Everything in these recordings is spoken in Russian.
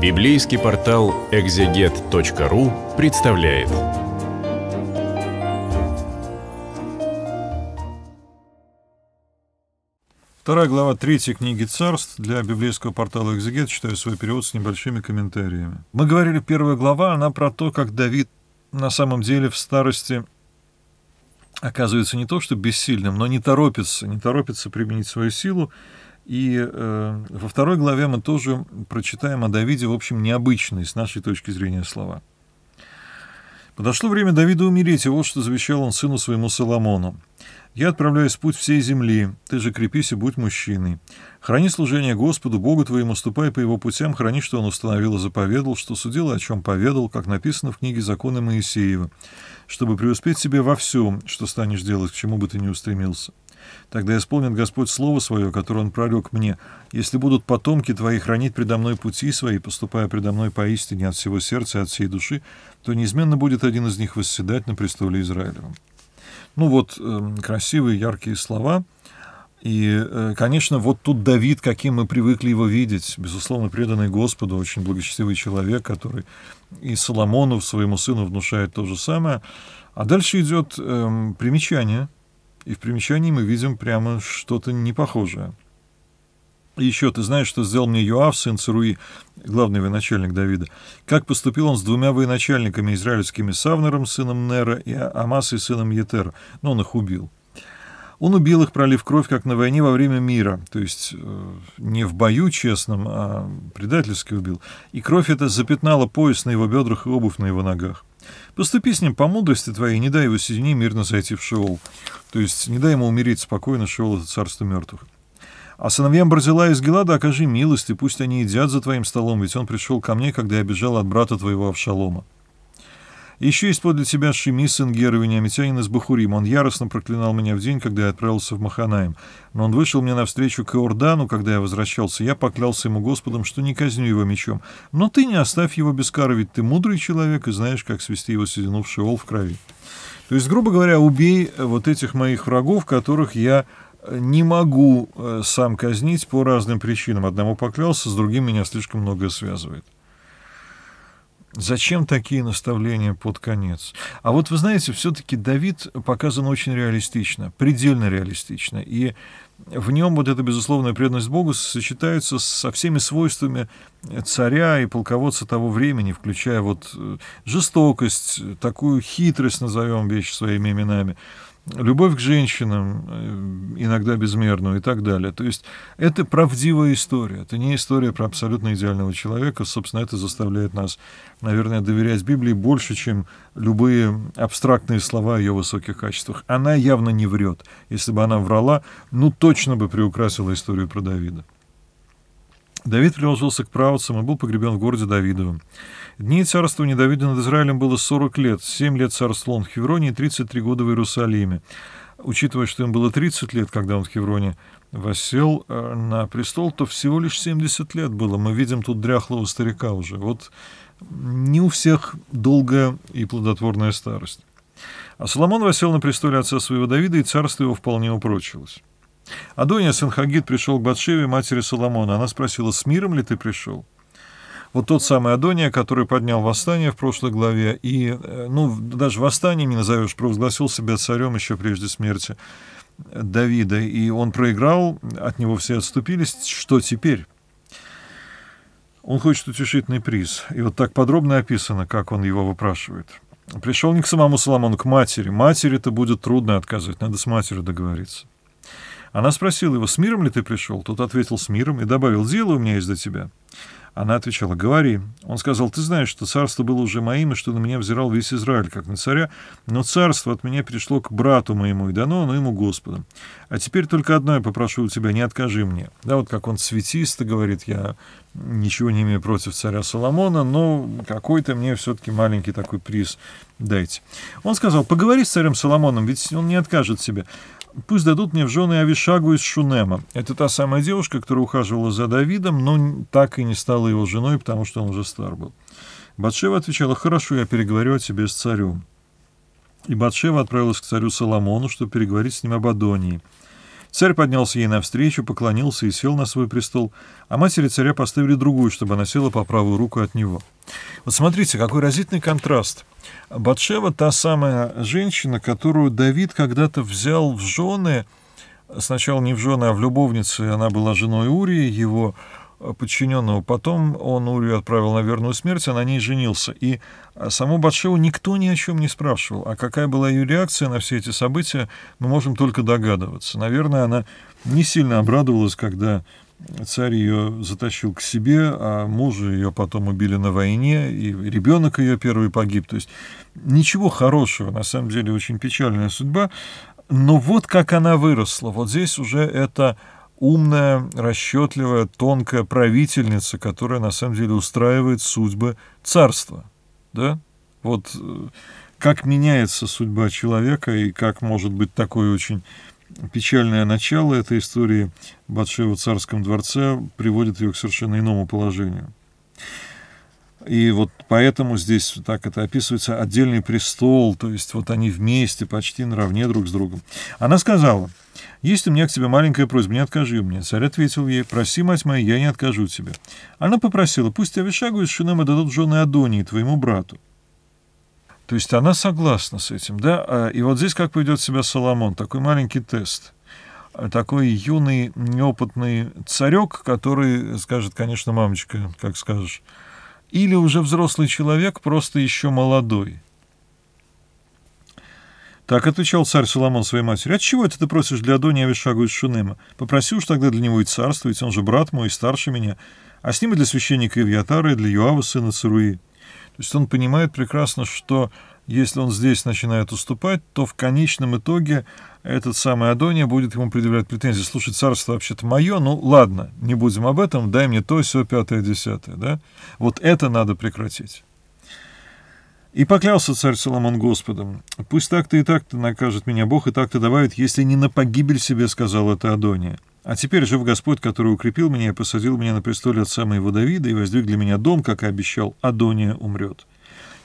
Библейский портал экзегет.ру представляет. Вторая глава третьей книги «Царств» для библейского портала «Экзегет» читаю свой перевод с небольшими комментариями. Мы говорили, первая глава, она про то, как Давид на самом деле в старости оказывается не то, что бессильным, но не торопится, не торопится применить свою силу, и э, во второй главе мы тоже прочитаем о Давиде, в общем, необычные с нашей точки зрения слова. Подошло время Давида умереть, и вот что завещал он сыну своему Соломону. «Я отправляюсь в путь всей земли, ты же крепись и будь мужчиной. Храни служение Господу, Богу твоему, ступай по его путям, храни, что он установил и заповедал, что судил и о чем поведал, как написано в книге «Законы Моисеева», чтобы преуспеть себе во всем, что станешь делать, к чему бы ты ни устремился». Тогда исполнит Господь Слово Свое, которое Он прорек мне, если будут потомки Твои хранить предо мной пути Свои, поступая предо мной поистине от всего сердца и от всей души, то неизменно будет один из них восседать на престоле Израилевом». Ну вот, э, красивые, яркие слова. И, э, конечно, вот тут Давид, каким мы привыкли его видеть, безусловно, преданный Господу, очень благочестивый человек, который и Соломону, своему сыну, внушает то же самое. А дальше идет э, эм, примечание – и в примечании мы видим прямо что-то непохожее. И еще ты знаешь, что сделал мне Юав, сын Царуи, главный военачальник Давида? Как поступил он с двумя военачальниками израильскими, Савнером, сыном Нера, и Амасой, сыном Етера? Но ну, он их убил. Он убил их, пролив кровь, как на войне во время мира, то есть э, не в бою честном, а предательски убил. И кровь эта запятнала пояс на его бедрах и обувь на его ногах. Поступи с ним по мудрости твоей, не дай его седине мирно зайти в Шеол. То есть не дай ему умереть спокойно, Шеол — это царство мертвых. А сыновьям Барзила из Гелада окажи милость, и пусть они едят за твоим столом, ведь он пришел ко мне, когда я бежал от брата твоего Авшалома. Еще есть для тебя Шими, сын Геры Вениамитянина с Бахурим. Он яростно проклинал меня в день, когда я отправился в Маханаем. Но он вышел мне навстречу к Иордану, когда я возвращался. Я поклялся ему Господом, что не казню его мечом. Но ты не оставь его без кары, ведь ты мудрый человек и знаешь, как свести его седину в шеол в крови. То есть, грубо говоря, убей э, вот этих моих врагов, которых я э, не могу э, сам казнить по разным причинам. Одному поклялся, с другим меня слишком многое связывает. Зачем такие наставления под конец? А вот вы знаете, все-таки Давид показан очень реалистично, предельно реалистично. И в нем вот эта безусловная преданность Богу сочетается со всеми свойствами царя и полководца того времени, включая вот э, жестокость, такую хитрость, назовем вещи своими именами, любовь к женщинам, э, иногда безмерную и так далее. То есть это правдивая история, это не история про абсолютно идеального человека. Собственно, это заставляет нас, наверное, доверять Библии больше, чем любые абстрактные слова о ее высоких качествах. Она явно не врет. Если бы она врала, ну точно бы приукрасила историю про Давида. Давид приложился к правцам и был погребен в городе Давидовом. Дни царствования Давида над Израилем было 40 лет, 7 лет царствовал он в Хевроне и 33 года в Иерусалиме. Учитывая, что им было 30 лет, когда он в Хевроне восел э, на престол, то всего лишь 70 лет было. Мы видим тут дряхлого старика уже. Вот не у всех долгая и плодотворная старость. А Соломон восел на престоле отца своего Давида, и царство его вполне упрочилось. Адония Санхагит пришел к Батшеве, матери Соломона. Она спросила, с миром ли ты пришел? Вот тот самый Адония, который поднял восстание в прошлой главе, и, э, ну, даже восстание не назовешь, провозгласил себя царем еще прежде смерти Давида, и он проиграл, от него все отступились. Что теперь? Он хочет утешительный приз. И вот так подробно описано, как он его выпрашивает. Пришел не к самому Соломону, а к матери. Матери-то будет трудно отказывать. надо с матерью договориться. Она спросила его, с миром ли ты пришел? Тот ответил, с миром, и добавил, дело у меня есть до тебя. Она отвечала, говори. Он сказал, ты знаешь, что царство было уже моим, и что на меня взирал весь Израиль, как на царя, но царство от меня перешло к брату моему, и дано оно ему Господом. А теперь только одно я попрошу у тебя, не откажи мне. Да, вот как он цветисто говорит, я ничего не имею против царя Соломона, но какой-то мне все-таки маленький такой приз дайте. Он сказал, поговори с царем Соломоном, ведь он не откажет себе пусть дадут мне в жены Авишагу из Шунема. Это та самая девушка, которая ухаживала за Давидом, но так и не стала его женой, потому что он уже стар был. Батшева отвечала, хорошо, я переговорю о тебе с царем. И Батшева отправилась к царю Соломону, чтобы переговорить с ним об Адонии. Царь поднялся ей навстречу, поклонился и сел на свой престол, а матери царя поставили другую, чтобы она села по правую руку от него. Вот смотрите, какой разительный контраст. Батшева — та самая женщина, которую Давид когда-то взял в жены, сначала не в жены, а в любовнице, она была женой Урии, его подчиненного. Потом он Урию отправил на верную смерть, а на ней женился. И а, саму Батшеву никто ни о чем не спрашивал. А какая была ее реакция на все эти события, мы можем только догадываться. Наверное, она не сильно обрадовалась, когда царь ее затащил к себе, а мужа ее потом убили на войне, и ребенок ее первый погиб. То есть ничего хорошего, на самом деле очень печальная судьба. Но вот как она выросла, вот здесь уже это умная, расчетливая, тонкая правительница, которая на самом деле устраивает судьбы царства. Да? Вот э, как меняется судьба человека и как может быть такое очень печальное начало этой истории Батшева в царском дворце приводит ее к совершенно иному положению. И вот поэтому здесь так это описывается отдельный престол, то есть вот они вместе, почти наравне друг с другом. Она сказала, «Есть у меня к тебе маленькая просьба, не откажи мне». Царь ответил ей, «Проси, мать моя, я не откажу тебе». Она попросила, «Пусть Авишагу из Шинема дадут жены Адонии, твоему брату». То есть она согласна с этим, да? А, и вот здесь как поведет себя Соломон, такой маленький тест а, – такой юный, неопытный царек, который скажет, конечно, мамочка, как скажешь, или уже взрослый человек, просто еще молодой. Так отвечал царь Соломон своей матери. «Отчего это ты просишь для Адония Авишагу из Шунема? Попроси уж тогда для него и царствовать, он же брат мой и старше меня, а с ним и для священника Ильятара, и для Юава, сына Царуи». То есть он понимает прекрасно, что если он здесь начинает уступать, то в конечном итоге этот самый Адония будет ему предъявлять претензии. Слушай, царство вообще-то мое, ну ладно, не будем об этом, дай мне то, все, пятое, десятое. Да? Вот это надо прекратить. И поклялся царь Соломон Господом, «Пусть так-то и так-то накажет меня Бог, и так-то добавит, если не на погибель себе, — сказал это Адония. А теперь жив Господь, который укрепил меня и посадил меня на престоле отца моего Давида, и воздвиг для меня дом, как и обещал, Адония умрет».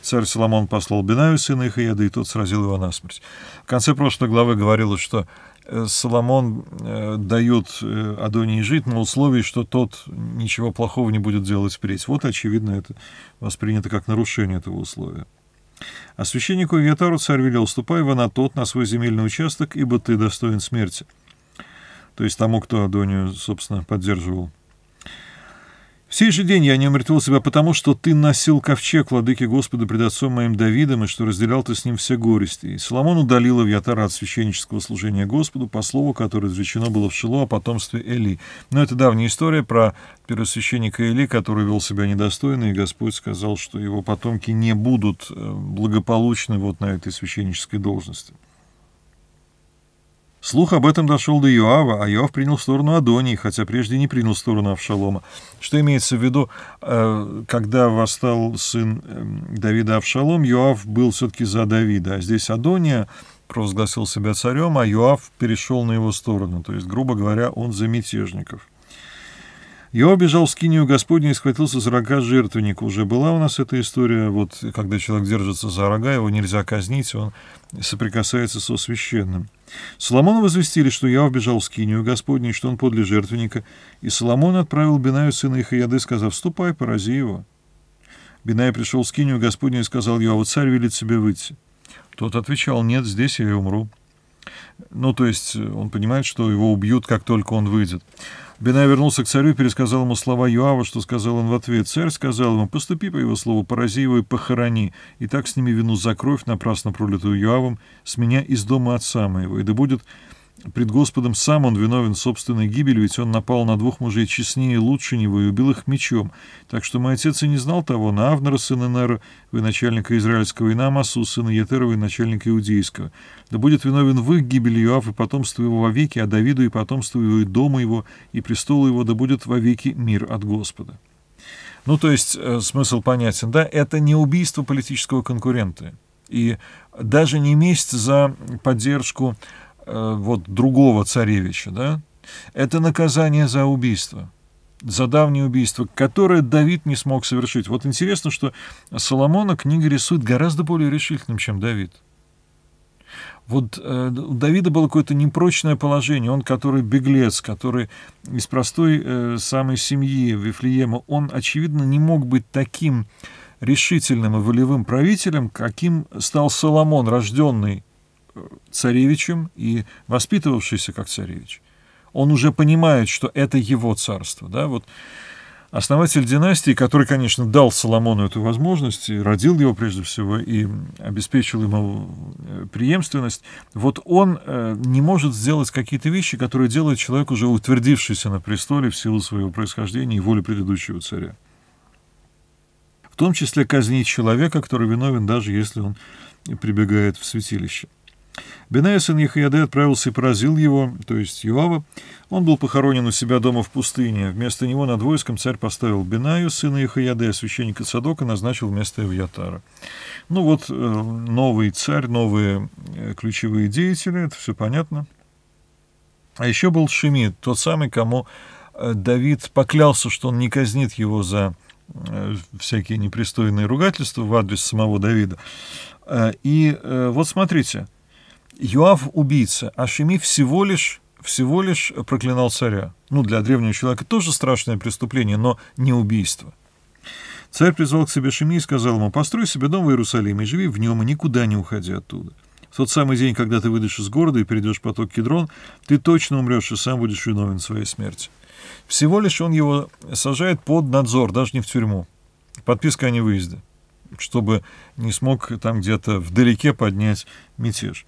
Царь Соломон послал Бинаю, сына их и тот сразил его насмерть. В конце прошлой главы говорилось, что э, Соломон э, дает э, Адонии жить на условии, что тот ничего плохого не будет делать впредь. Вот, очевидно, это воспринято как нарушение этого условия. А священнику Ятару царь велел, ступай на тот на свой земельный участок, ибо ты достоин смерти. То есть тому, кто Адонию, собственно, поддерживал в сей же день я не умертвил себя потому, что ты носил ковчег владыки Господа пред отцом моим Давидом, и что разделял ты с ним все горести. И Соломон удалил Авиатара от священнического служения Господу по слову, которое изречено было в Шило о потомстве Эли. Но это давняя история про первосвященника Эли, который вел себя недостойно, и Господь сказал, что его потомки не будут э, благополучны вот на этой священнической должности. Слух об этом дошел до Иоава, а Иоав принял сторону Адонии, хотя прежде не принял сторону Авшалома. Что имеется в виду, э, когда восстал сын эм, Давида Авшалом, Иоав был все-таки за Давида, а здесь Адония провозгласил себя царем, а Иоав перешел на его сторону, то есть, грубо говоря, он за мятежников. Я убежал в скинию Господня и схватился за рога жертвенника. Уже была у нас эта история, вот когда человек держится за рога, его нельзя казнить, он соприкасается со священным. Соломону известили, что я убежал в скинию Господней, что он подле жертвенника, и Соломон отправил Бинаю сына Ихаяды, сказав, «Ступай, порази его». Бинай пришел в скинию Господню и сказал, ему: "А вот царь велит себе выйти». Тот отвечал, «Нет, здесь я и умру». Ну, то есть он понимает, что его убьют, как только он выйдет. Бенай вернулся к царю и пересказал ему слова Юава, что сказал он в ответ. Царь сказал ему, поступи по его слову, порази его и похорони, и так сними вину за кровь, напрасно пролитую Юавом, с меня из дома отца моего, и да будет Пред Господом сам он виновен собственной гибели, ведь он напал на двух мужей честнее и лучше него и убил их мечом. Так что мой отец и не знал того, на Авнера, сына Нера, начальника израильского, и на Амасу, сына Етера, начальника иудейского. Да будет виновен в их гибели Иоав и потомство его вовеки, а Давиду и потомство его, и дома его, и престолу его, да будет вовеки мир от Господа». Ну, то есть, э, смысл понятен, да? Это не убийство политического конкурента. И даже не месть за поддержку Э, вот другого царевича, да, это наказание за убийство, за давнее убийство, которое Давид не смог совершить. Вот интересно, что Соломона книга рисует гораздо более решительным, чем Давид. Вот э, у Давида было какое-то непрочное положение. Он, который беглец, который из простой э, самой семьи Вифлеема, он, очевидно, не мог быть таким решительным и волевым правителем, каким стал Соломон, рожденный царевичем и воспитывавшийся как царевич, он уже понимает, что это его царство. Да? Вот основатель династии, который, конечно, дал Соломону эту возможность, и родил его прежде всего и обеспечил ему э, преемственность, вот он э, не может сделать какие-то вещи, которые делает человек, уже утвердившийся на престоле в силу своего происхождения и воли предыдущего царя. В том числе казнить человека, который виновен, даже если он прибегает в святилище. Бенесен, Яхаяде отправился и поразил его, то есть Юава. Он был похоронен у себя дома в пустыне. Вместо него над войском царь поставил Бенаю, сына Яхаяде, священника Садока назначил вместо Эвьятара. Ну вот, э, новый царь, новые э, ключевые деятели, это все понятно. А еще был Шемид, тот самый, кому э, Давид поклялся, что он не казнит его за всякие непристойные ругательства в адрес самого Давида. И вот смотрите – Юав – убийца, а Шими всего лишь, всего лишь проклинал царя. Ну, для древнего человека тоже страшное преступление, но не убийство. Царь призвал к себе Шими и сказал ему, «Построй себе дом в Иерусалиме живи в нем, и никуда не уходи оттуда. В тот самый день, когда ты выйдешь из города и перейдешь поток Кедрон, ты точно умрешь и сам будешь виновен в своей смерти». Всего лишь он его сажает под надзор, даже не в тюрьму. Подписка о невыезде чтобы не смог там где-то вдалеке поднять мятеж.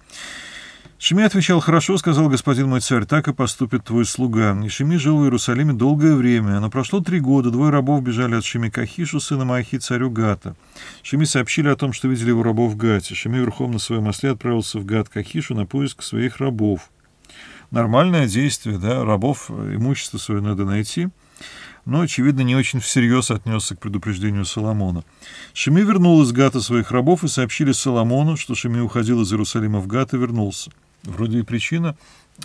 Шими отвечал, «Хорошо, — сказал господин мой царь, — так и поступит твой слуга». И Шими жил в Иерусалиме долгое время, но прошло три года, двое рабов бежали от Шими Кахишу, сына Маахи, царю Гата. Шими сообщили о том, что видели его рабов в Гате. Шими верхом на своем осле отправился в Гат к Кахишу на поиск своих рабов. Нормальное действие, да, рабов имущество свое надо найти но, очевидно, не очень всерьез отнесся к предупреждению Соломона. Шеми вернул из Гата своих рабов и сообщили Соломону, что Шеми уходил из Иерусалима в Гат и вернулся. Вроде и причина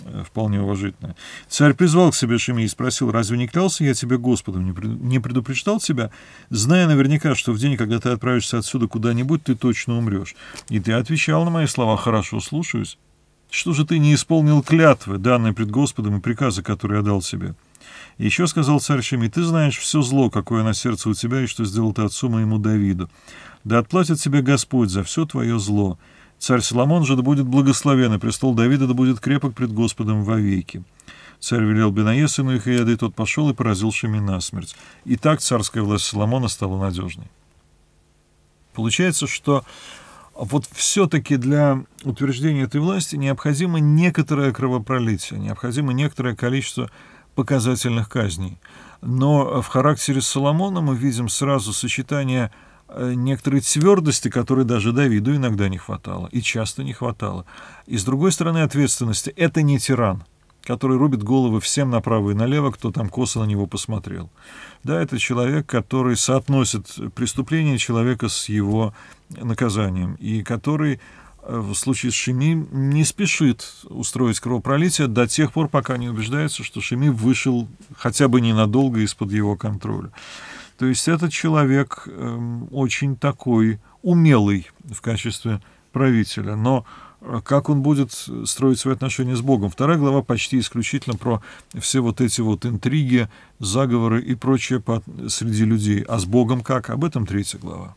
э, вполне уважительная. Царь призвал к себе Шеми и спросил, разве не клялся я тебе Господом, не предупреждал тебя, зная наверняка, что в день, когда ты отправишься отсюда куда-нибудь, ты точно умрешь. И ты отвечал на мои слова, хорошо, слушаюсь. Что же ты не исполнил клятвы, данные пред Господом и приказы, которые я дал тебе? Еще сказал царь Шеми, ты знаешь все зло, какое на сердце у тебя, и что сделал ты отцу моему Давиду. Да отплатит тебе Господь за все твое зло. Царь Соломон же да будет благословен, и престол Давида да будет крепок пред Господом вовеки. Царь велел Бенае сыну Ихаяда, и тот пошел и поразил Шеми насмерть. И так царская власть Соломона стала надежной. Получается, что вот все-таки для утверждения этой власти необходимо некоторое кровопролитие, необходимо некоторое количество показательных казней. Но в характере Соломона мы видим сразу сочетание э, некоторой твердости, которой даже Давиду иногда не хватало, и часто не хватало. И, с другой стороны, ответственности. Это не тиран, который рубит головы всем направо и налево, кто там косо на него посмотрел. Да, это человек, который соотносит преступление человека с его наказанием, и который в случае с Шими не спешит устроить кровопролитие до тех пор, пока не убеждается, что Шими вышел хотя бы ненадолго из-под его контроля. То есть этот человек эм, очень такой умелый в качестве правителя, но э, как он будет строить свои отношения с Богом. Вторая глава почти исключительно про все вот эти вот интриги, заговоры и прочее среди людей. А с Богом как? Об этом третья глава.